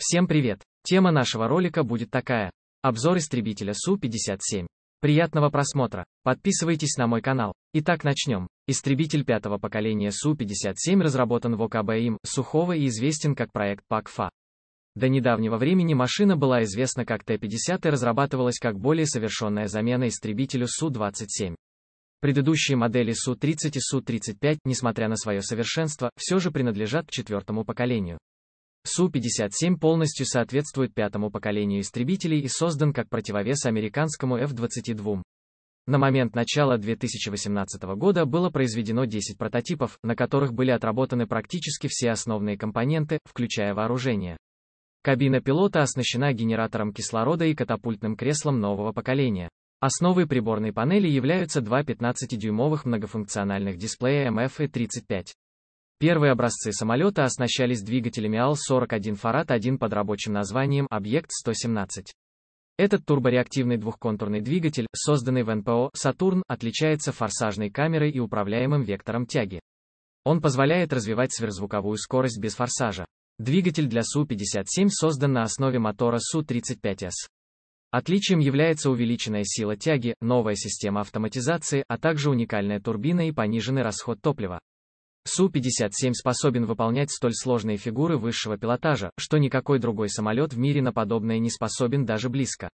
Всем привет! Тема нашего ролика будет такая. Обзор истребителя Су-57. Приятного просмотра. Подписывайтесь на мой канал. Итак, начнем. Истребитель пятого поколения Су-57 разработан в ОКБ им, Сухого и известен как проект ПАКФА. До недавнего времени машина была известна как Т-50 и разрабатывалась как более совершенная замена истребителю Су-27. Предыдущие модели Су-30 и Су-35, несмотря на свое совершенство, все же принадлежат к четвертому поколению. Су-57 полностью соответствует пятому поколению истребителей и создан как противовес американскому F-22. На момент начала 2018 года было произведено 10 прототипов, на которых были отработаны практически все основные компоненты, включая вооружение. Кабина пилота оснащена генератором кислорода и катапультным креслом нового поколения. Основой приборной панели являются два 15-дюймовых многофункциональных дисплея MF 35. Первые образцы самолета оснащались двигателями АЛ-41 Фарад-1 под рабочим названием «Объект-117». Этот турбореактивный двухконтурный двигатель, созданный в НПО «Сатурн», отличается форсажной камерой и управляемым вектором тяги. Он позволяет развивать сверхзвуковую скорость без форсажа. Двигатель для Су-57 создан на основе мотора Су-35С. Отличием является увеличенная сила тяги, новая система автоматизации, а также уникальная турбина и пониженный расход топлива. Су-57 способен выполнять столь сложные фигуры высшего пилотажа, что никакой другой самолет в мире на подобное не способен даже близко.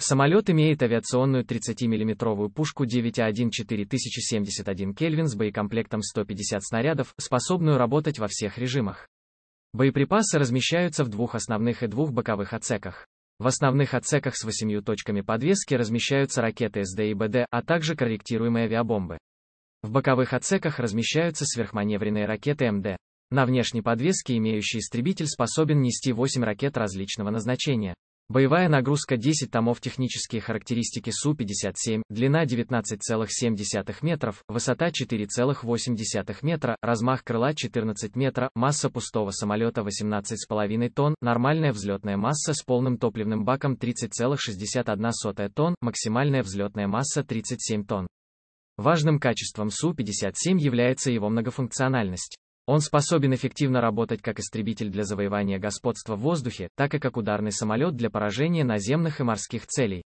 Самолет имеет авиационную 30-мм пушку 9А1-4071 Кельвин с боекомплектом 150 снарядов, способную работать во всех режимах. Боеприпасы размещаются в двух основных и двух боковых отсеках. В основных отсеках с восемью точками подвески размещаются ракеты СД и БД, а также корректируемые авиабомбы. В боковых отсеках размещаются сверхманевренные ракеты МД. На внешней подвеске имеющий истребитель способен нести 8 ракет различного назначения. Боевая нагрузка 10 томов технические характеристики Су-57, длина 19,7 метров, высота 4,8 метра, размах крыла 14 метра, масса пустого самолета 18,5 тонн, нормальная взлетная масса с полным топливным баком 30,61 тонн, максимальная взлетная масса 37 тонн. Важным качеством Су-57 является его многофункциональность. Он способен эффективно работать как истребитель для завоевания господства в воздухе, так и как ударный самолет для поражения наземных и морских целей.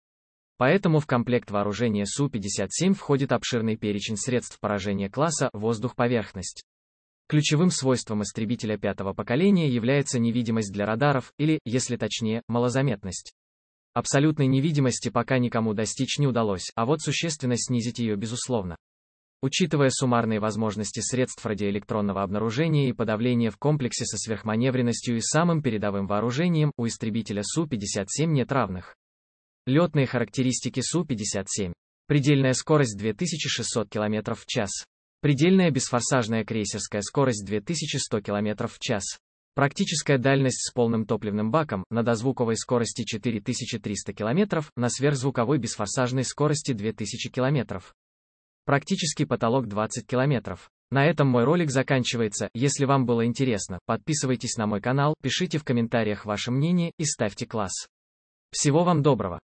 Поэтому в комплект вооружения Су-57 входит обширный перечень средств поражения класса «воздух-поверхность». Ключевым свойством истребителя пятого поколения является невидимость для радаров, или, если точнее, малозаметность. Абсолютной невидимости пока никому достичь не удалось, а вот существенно снизить ее безусловно. Учитывая суммарные возможности средств радиоэлектронного обнаружения и подавления в комплексе со сверхманевренностью и самым передовым вооружением, у истребителя Су-57 нет равных. Летные характеристики Су-57. Предельная скорость 2600 км в час. Предельная бесфорсажная крейсерская скорость 2100 км в час. Практическая дальность с полным топливным баком на дозвуковой скорости 4300 км, на сверхзвуковой бесфорсажной скорости 2000 км. Практический потолок 20 км. На этом мой ролик заканчивается. Если вам было интересно, подписывайтесь на мой канал, пишите в комментариях ваше мнение и ставьте класс. Всего вам доброго!